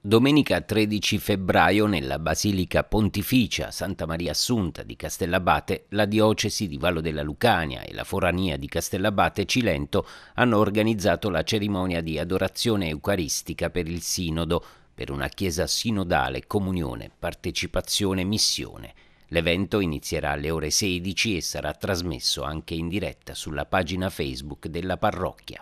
Domenica 13 febbraio nella Basilica Pontificia Santa Maria Assunta di Castellabate, la diocesi di Vallo della Lucania e la forania di Castellabate Cilento hanno organizzato la cerimonia di adorazione eucaristica per il sinodo, per una chiesa sinodale, comunione, partecipazione, missione. L'evento inizierà alle ore 16 e sarà trasmesso anche in diretta sulla pagina Facebook della parrocchia.